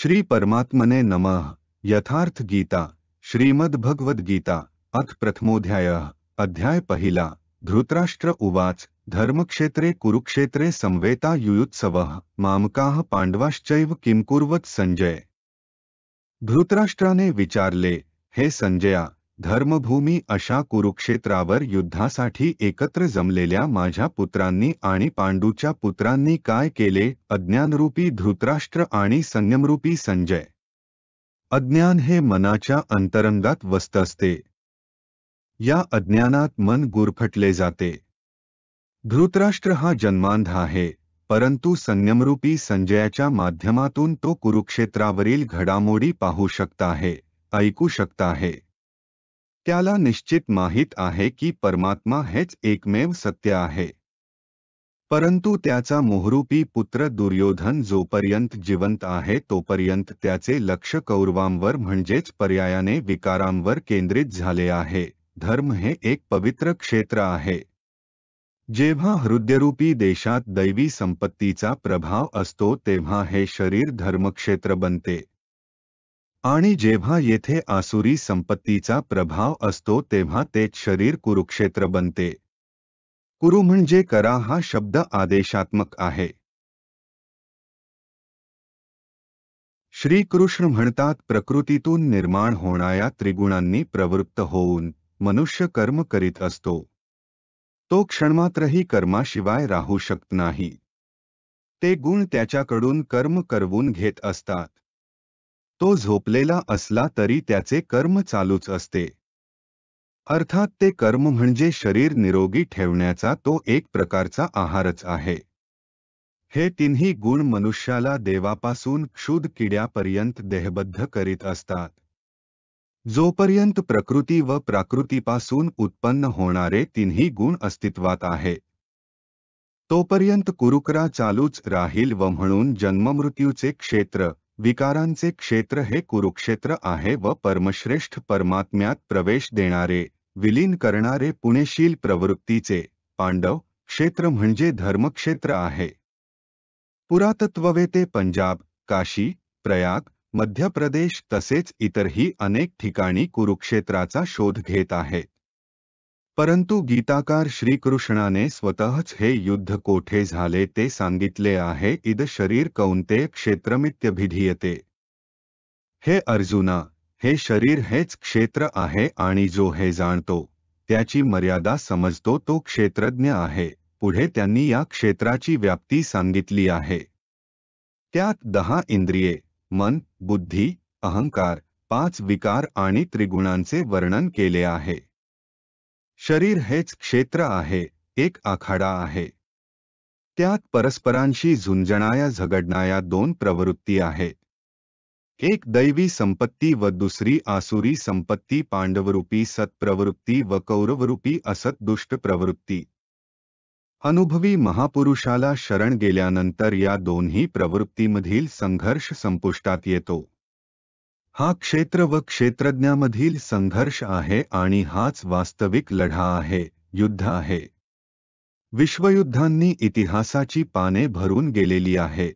श्री परमात्मने नमः यथार्थ गीता श्रीमद भगवद गीता अथ प्रथमोध्याय अध्याय पहिला धृतराष्ट्र उवाच धर्मक्षेत्रे कुरुक्षेत्रे संवेता युयुत्सव मामकाः पांडवाश्चैव किमकुर्वत संजय धृतराष्ट्राने विचारले हे संजया धर्मभूमि अशा कुरुक्षेत्रावर युद्धासाठी एकत्र जमलेल्या माझ्या पुत्रांनी आणि पांडूच्या पुत्रांनी काय केले अज्ञानरूपी धृतराष्ट्र आणि संयमरूपी संजय अज्ञान हे मनाच्या अंतरंगात वस्त असते या अज्ञानात मन गुरफटले जाते धृतराष्ट्र हा जन्मांध आहे परंतु संयमरूपी संजयाच्या माध्यमातून तो कुरुक्षेत्रावरील घडामोडी पाहू शकता आहे ऐकू शकता आहे त्याला निश्चित माहित आहे की परमात्मा हेच एकमेव सत्य आहे परंतु त्याचा मोहरूपी पुत्र दुर्योधन जोपर्यंत जिवंत आहे तोपर्यंत त्याचे लक्ष कौरवांवर म्हणजेच पर्यायाने विकारांवर केंद्रित झाले आहे धर्म हे एक पवित्र क्षेत्र आहे जेव्हा हृदयरूपी देशात दैवी संपत्तीचा प्रभाव असतो तेव्हा हे शरीर धर्मक्षेत्र बनते आणि जेव्हा येथे आसुरी संपत्तीचा प्रभाव असतो तेव्हा ते शरीर कुरुक्षेत्र बनते कुरु म्हणजे करा हा शब्द आदेशात्मक आहे श्रीकृष्ण म्हणतात प्रकृतीतून निर्माण होणाऱ्या त्रिगुणांनी प्रवृत्त होऊन मनुष्य कर्म करीत असतो तो क्षणमात्रही कर्माशिवाय राहू शकत नाही ते गुण त्याच्याकडून कर्म करवून घेत असतात तो झोपलेला असला तरी त्याचे कर्म चालूच असते अर्थात ते कर्म म्हणजे शरीर निरोगी ठेवण्याचा तो एक प्रकारचा आहारच आहे हे तिन्ही गुण मनुष्याला देवापासून क्षुद किड्यापर्यंत देहबद्ध करीत असतात जोपर्यंत प्रकृती व प्राकृतीपासून उत्पन्न होणारे तिन्ही गुण अस्तित्वात आहे तोपर्यंत कुरुकरा चालूच राहील व म्हणून जन्ममृत्यूचे क्षेत्र विकारांचे क्षेत्र हे कुरुक्षेत्र आहे व परमश्रेष्ठ परमात्म्यात प्रवेश देणारे विलीन करणारे पुणेशील प्रवृत्तीचे पांडव क्षेत्र म्हणजे धर्मक्षेत्र आहे पुरातत्ववेते पंजाब काशी प्रयाग मध्य प्रदेश तसेच इतरही अनेक ठिकाणी कुरुक्षेत्राचा शोध घेत आहेत परंतु गीताकार ने स्वतःच हे युद्ध कोठे झाले ते सांगितले आहे इद शरीर कौनते क्षेत्रमित्यभिधीयते हे अर्जुना हे शरीर हेच क्षेत्र आहे आणि जो हे जाणतो त्याची मर्यादा समजतो तो क्षेत्रज्ञ आहे पुढे त्यांनी या क्षेत्राची व्याप्ती सांगितली आहे त्यात दहा इंद्रिये मन बुद्धी अहंकार पाच विकार आणि त्रिगुणांचे वर्णन केले आहे शरीर हेच क्षेत्र आहे एक आखाडा आहे त्यात परस्परांशी झुंजणाया झगडणाया दोन प्रवृत्ती आहे एक दैवी संपत्ती व दुसरी आसुरी संपत्ती पांडवरूपी सत्प्रवृत्ती व कौरवरूपी असत दुष्ट प्रवृत्ती अनुभवी महापुरुषाला शरण गेल्यानंतर या दोन्ही प्रवृत्तीमधील संघर्ष संपुष्टात येतो हा क्षेत्र व क्षेत्रज्ञामधील संघर्ष आहे आणि हाच वास्तविक लढा आहे युद्ध आहे विश्वयुद्धांनी इतिहासाची पाने भरून गेलेली आहे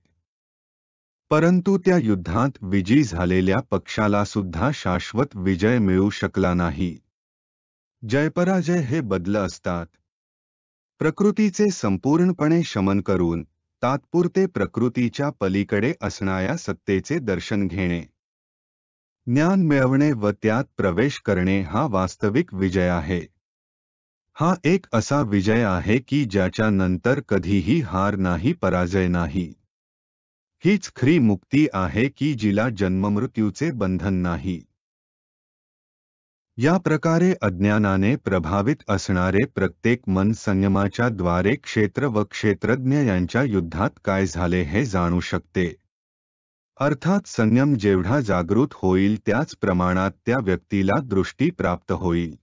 परंतु त्या युद्धात विजयी झालेल्या पक्षाला सुद्धा शाश्वत विजय मिळू शकला नाही जयपराजय हे बदल असतात प्रकृतीचे संपूर्णपणे शमन करून तात्पुरते प्रकृतीच्या पलीकडे असणाऱ्या सत्तेचे दर्शन घेणे ज्ञान मिळवणे व त्यात प्रवेश करणे हा वास्तविक विजय आहे हा एक असा विजय आहे की ज्याच्या नंतर कधीही हार नाही पराजय नाही हीच खरी मुक्ती आहे की जिला जन्ममृत्यूचे बंधन नाही या प्रकारे अज्ञानाने प्रभावित असणारे प्रत्येक मन संयमाच्या द्वारे क्षेत्र व क्षेत्रज्ञ यांच्या युद्धात काय झाले हे जाणू शकते अर्थात संयम जेवढा जागृत होईल त्याच प्रमाणात त्या व्यक्तीला दृष्टी प्राप्त होईल